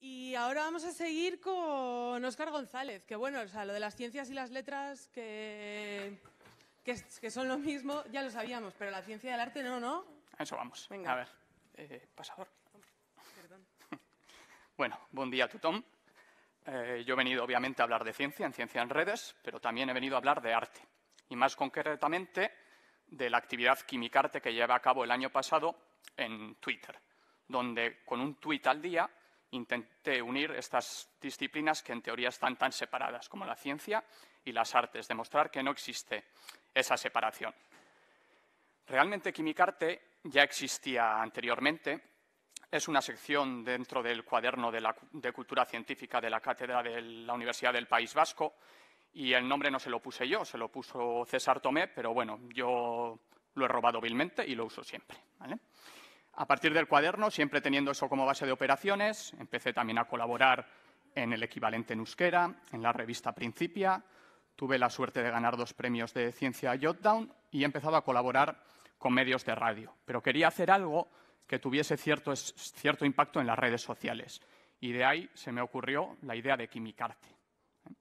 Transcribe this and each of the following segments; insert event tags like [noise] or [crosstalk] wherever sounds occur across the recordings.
Y ahora vamos a seguir con Óscar González, que bueno, o sea, lo de las ciencias y las letras, que, son lo mismo, ya lo sabíamos, pero la ciencia del arte no, ¿no? eso vamos. Venga. A ver, eh, pasador. Perdón. [laughs] bueno, buen día a Tom. Eh, yo he venido obviamente a hablar de ciencia, en Ciencia en Redes, pero también he venido a hablar de arte. Y más concretamente de la actividad Quimicarte que lleva a cabo el año pasado en Twitter, donde con un tuit al día intenté unir estas disciplinas que en teoría están tan separadas como la ciencia y las artes, demostrar que no existe esa separación. Realmente Quimicarte ya existía anteriormente, es una sección dentro del cuaderno de, Cultura Científica de la Cátedra de la Universidad del País Vasco y el nombre no se lo puse yo, se lo puso César Tomé, pero bueno, yo lo he robado vilmente y lo uso siempre. A partir del cuaderno, siempre teniendo eso como base de operaciones, empecé también a colaborar en el equivalente en euskera, en la revista Principia. Tuve la suerte de ganar dos premios de ciencia Jotdown y he empezado a colaborar con medios de radio. Pero quería hacer algo que tuviese cierto, cierto impacto en las redes sociales. Y de ahí se me ocurrió la idea de Quimicarte. ¿eh?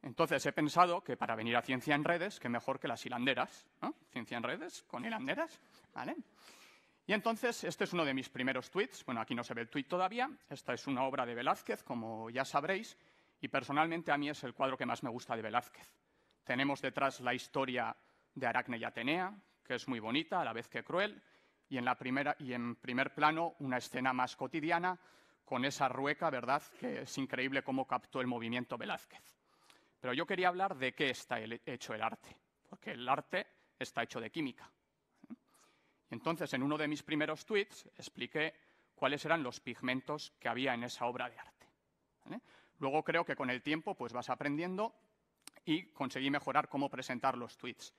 Entonces he pensado que para venir a Ciencia en Redes, qué mejor que las hilanderas, ¿no? Ciencia en Redes con hilanderas, ¿vale? Y entonces, este es uno de mis primeros tweets. Bueno, aquí no se ve el tweet todavía. Esta es una obra de Velázquez, como ya sabréis, y personalmente a mí es el cuadro que más me gusta de Velázquez. Tenemos detrás la historia de Aracne y Atenea, que es muy bonita, a la vez que cruel, y en, la primera, y en primer plano una escena más cotidiana con esa rueca, ¿verdad?, que es increíble cómo captó el movimiento Velázquez. Pero yo quería hablar de qué está hecho el arte, porque el arte está hecho de química. Entonces, en uno de mis primeros tweets expliqué cuáles eran los pigmentos que había en esa obra de arte. Luego creo que con el tiempo pues vas aprendiendo y conseguí mejorar cómo presentar los tweets.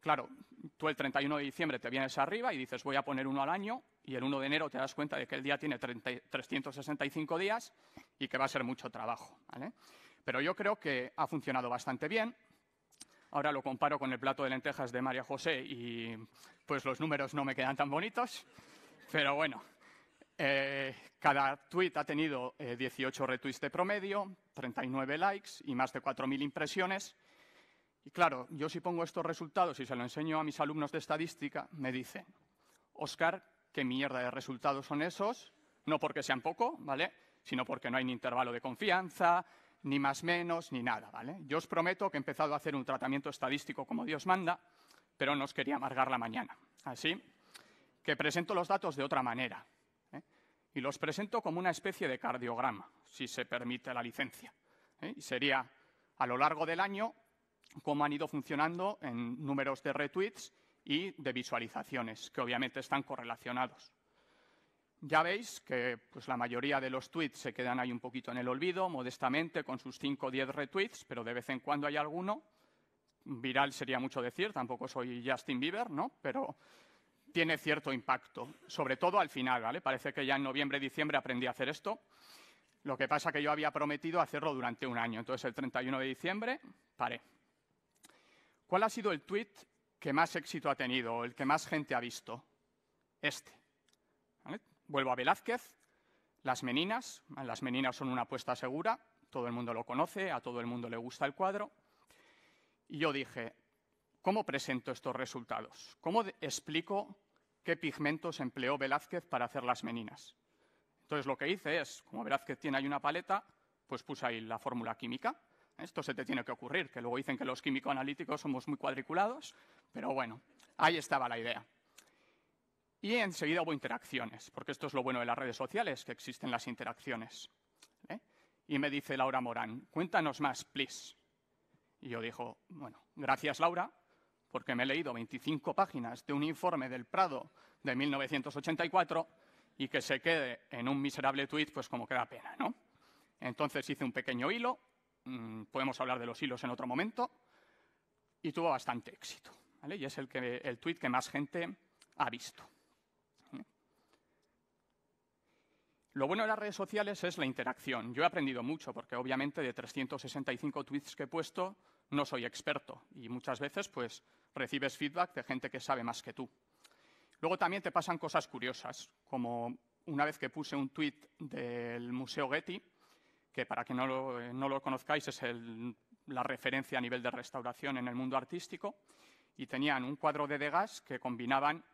Claro, tú el 31 de diciembre te vienes arriba y dices voy a poner uno al año y el 1 de enero te das cuenta de que el día tiene 365 días y que va a ser mucho trabajo. Pero yo creo que ha funcionado bastante bien Ahora lo comparo con el plato de lentejas de María José y pues los números no me quedan tan bonitos, pero bueno. Eh, cada tweet ha tenido 18 eh, retweets de promedio, 39 likes y más de 4.000 impresiones. Y claro, yo si pongo estos resultados y se lo enseño a mis alumnos de estadística, me dicen, Oscar, ¿qué mierda de resultados son esos? No porque sean poco, ¿vale? Sino porque no hay un intervalo de confianza, ni más menos, ni nada, ¿vale? Yo os prometo que he empezado a hacer un tratamiento estadístico como Dios manda, pero no os quería amargar la mañana. Así que presento los datos de otra manera. ¿eh? Y los presento como una especie de cardiograma, si se permite la licencia. ¿eh? Y sería a lo largo del año cómo han ido funcionando en números de retweets y de visualizaciones, que obviamente están correlacionados. Ya veis que pues, la mayoría de los tweets se quedan ahí un poquito en el olvido, modestamente, con sus 5 o 10 retweets, pero de vez en cuando hay alguno. Viral sería mucho decir, tampoco soy Justin Bieber, ¿no? Pero tiene cierto impacto, sobre todo al final, ¿vale? Parece que ya en noviembre, diciembre aprendí a hacer esto. Lo que pasa que yo había prometido hacerlo durante un año, entonces el 31 de diciembre paré. ¿Cuál ha sido el tweet que más éxito ha tenido, el que más gente ha visto? Este. Vuelvo a Velázquez, las meninas. Las meninas son una apuesta segura, todo el mundo lo conoce, a todo el mundo le gusta el cuadro. Y yo dije, ¿cómo presento estos resultados? ¿Cómo explico qué pigmentos empleó Velázquez para hacer las meninas? Entonces lo que hice es, como Velázquez tiene ahí una paleta, pues puse ahí la fórmula química. Esto se te tiene que ocurrir, que luego dicen que los químico-analíticos somos muy cuadriculados, pero bueno, ahí estaba la idea. Y enseguida hubo interacciones, porque esto es lo bueno de las redes sociales, que existen las interacciones. ¿eh? Y me dice Laura Morán, cuéntanos más, please. Y yo digo, bueno, gracias Laura, porque me he leído 25 páginas de un informe del Prado de 1984 y que se quede en un miserable tuit, pues como que da pena, ¿no? Entonces hice un pequeño hilo, mm, podemos hablar de los hilos en otro momento, y tuvo bastante éxito, Y es el, el tuit que más gente ha visto. Lo bueno de las redes sociales es la interacción. Yo he aprendido mucho porque obviamente de 365 tweets que he puesto no soy experto y muchas veces pues recibes feedback de gente que sabe más que tú. Luego también te pasan cosas curiosas, como una vez que puse un tweet del Museo Getty, que para que no lo, conozcáis es la referencia a nivel de restauración en el mundo artístico, y tenían un cuadro de Degas que combinaban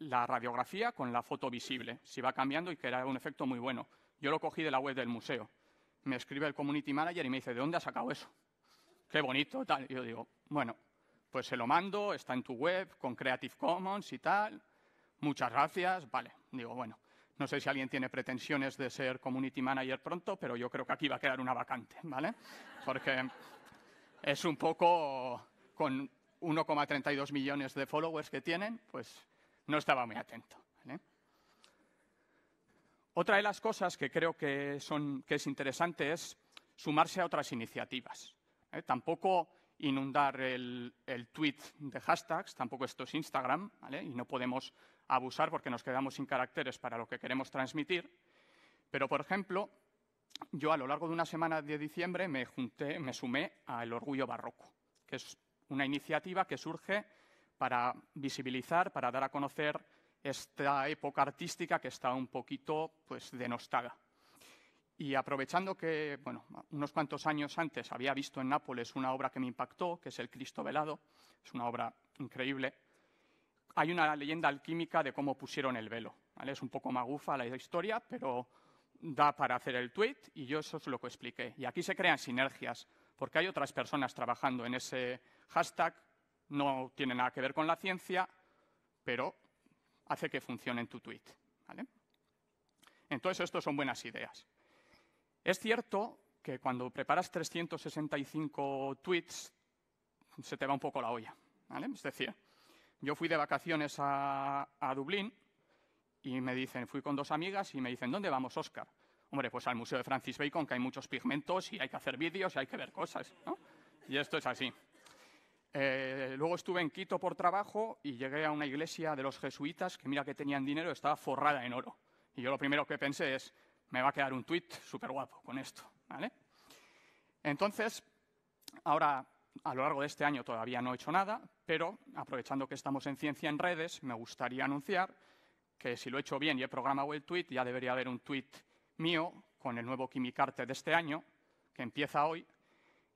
la radiografía con la foto visible, si va cambiando y que era un efecto muy bueno. Yo lo cogí de la web del museo. Me escribe el community manager y me dice, ¿de dónde has sacado eso? Qué bonito, tal. yo digo, bueno, pues se lo mando, está en tu web, con Creative Commons y tal. Muchas gracias, vale. Digo, bueno, no sé si alguien tiene pretensiones de ser community manager pronto, pero yo creo que aquí va a quedar una vacante, ¿vale? Porque es un poco con 1,32 millones de followers que tienen, pues no estaba muy atento. Otra de las cosas que creo que, son, es interesante es sumarse a otras iniciativas. ¿eh? Tampoco inundar el, tweet de hashtags, tampoco esto es Instagram, y no podemos abusar porque nos quedamos sin caracteres para lo que queremos transmitir. Pero, por ejemplo, yo a lo largo de una semana de diciembre me junté, me sumé al Orgullo Barroco, que es una iniciativa que surge para visibilizar, para dar a conocer esta época artística que está un poquito pues, denostada. Y aprovechando que, bueno, unos cuantos años antes había visto en Nápoles una obra que me impactó, que es El Cristo Velado, es una obra increíble, hay una leyenda alquímica de cómo pusieron el velo. Es un poco magufa la historia, pero da para hacer el tweet y yo eso es lo que expliqué. Y aquí se crean sinergias, porque hay otras personas trabajando en ese hashtag no tiene nada que ver con la ciencia, pero hace que funcione en tu tweet. Entonces, esto son buenas ideas. Es cierto que cuando preparas 365 tweets, se te va un poco la olla. Es decir, yo fui de vacaciones a, Dublín y me dicen, fui con dos amigas y me dicen, ¿dónde vamos, Oscar? Hombre, pues al Museo de Francis Bacon, que hay muchos pigmentos y hay que hacer vídeos y hay que ver cosas. ¿no? Y esto es así. Eh, luego estuve en Quito por trabajo y llegué a una iglesia de los jesuitas que mira que tenían dinero, estaba forrada en oro. Y yo lo primero que pensé es, me va a quedar un tuit súper guapo con esto. Entonces, ahora a lo largo de este año todavía no he hecho nada, pero aprovechando que estamos en ciencia en redes, me gustaría anunciar que si lo he hecho bien y he programado el tweet, ya debería haber un tweet mío con el nuevo Kimicarte de este año, que empieza hoy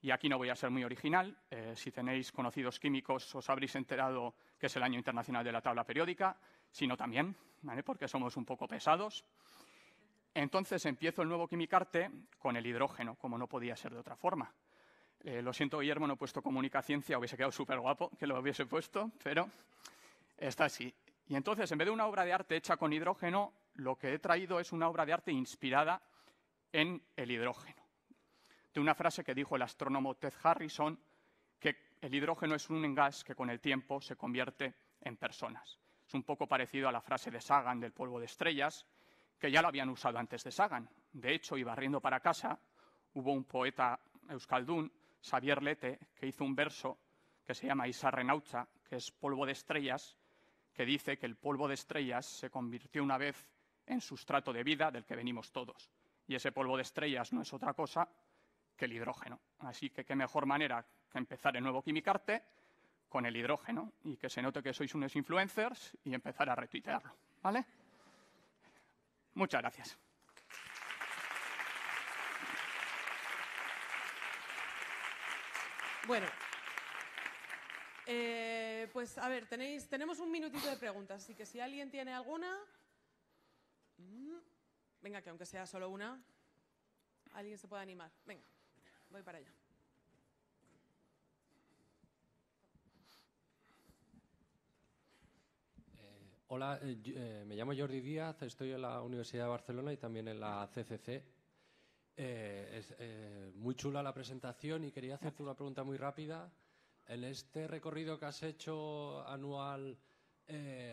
y aquí no voy a ser muy original, eh, si tenéis conocidos químicos os habréis enterado que es el año internacional de la tabla periódica, sino también, ¿vale? porque somos un poco pesados. Entonces empiezo el nuevo quimicarte con el hidrógeno, como no podía ser de otra forma. Eh, lo siento, Guillermo, no he puesto comunica ciencia, hubiese quedado súper guapo que lo hubiese puesto, pero está así. Y entonces, en vez de una obra de arte hecha con hidrógeno, lo que he traído es una obra de arte inspirada en el hidrógeno de una frase que dijo el astrónomo Ted Harrison, que el hidrógeno es un gas que con el tiempo se convierte en personas. Es un poco parecido a la frase de Sagan del polvo de estrellas, que ya lo habían usado antes de Sagan. De hecho, iba riendo para casa, hubo un poeta euskaldún, Xavier Lete, que hizo un verso que se llama Renaucha que es polvo de estrellas, que dice que el polvo de estrellas se convirtió una vez en sustrato de vida del que venimos todos. Y ese polvo de estrellas no es otra cosa que el hidrógeno. Así que qué mejor manera que empezar el nuevo Quimicarte con el hidrógeno y que se note que sois unos influencers y empezar a retuitearlo. ¿Vale? Muchas gracias. Bueno, eh, pues a ver, tenéis, tenemos un minutito de preguntas, así que si alguien tiene alguna, mm, venga, que aunque sea solo una, alguien se puede animar. Venga voy para allá. Eh, hola, eh, eh, me llamo Jordi Díaz, estoy en la Universidad de Barcelona y también en la CCC. es muy chula la presentación y quería hacerte una pregunta muy rápida. En este recorrido que has hecho anual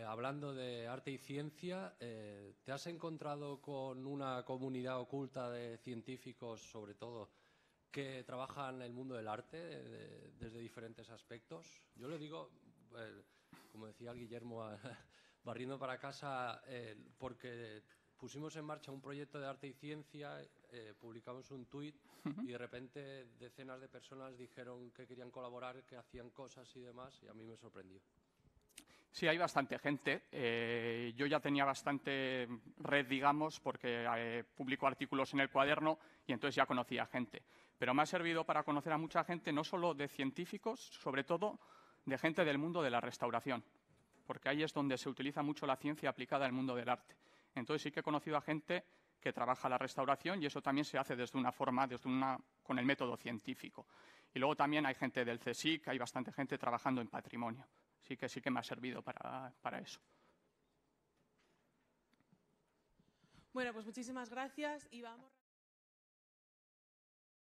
hablando de arte y ciencia, ¿te has encontrado con una comunidad oculta de científicos, sobre todo, que trabajan en el mundo del arte desde diferentes aspectos. Yo le digo, eh, como decía el Guillermo, [laughs] barriendo para casa, eh, porque pusimos en marcha un proyecto de arte y ciencia, eh, publicamos un tuit y de repente decenas de personas dijeron que querían colaborar, que hacían cosas y demás, y a mí me sorprendió. Sí, hay bastante gente. Eh, yo ya tenía bastante red, digamos, porque eh, publico artículos en el cuaderno y entonces ya conocía gente. Pero me ha servido para conocer a mucha gente, no solo de científicos, sobre todo de gente del mundo de la restauración, porque ahí es donde se utiliza mucho la ciencia aplicada al mundo del arte. Entonces sí que he conocido a gente que trabaja la restauración y eso también se hace desde una forma, con el método científico. Y luego también hay gente del CSIC, hay bastante gente trabajando en patrimonio sí que sí que me ha servido para, para eso. Bueno, pues muchísimas gracias y vamos.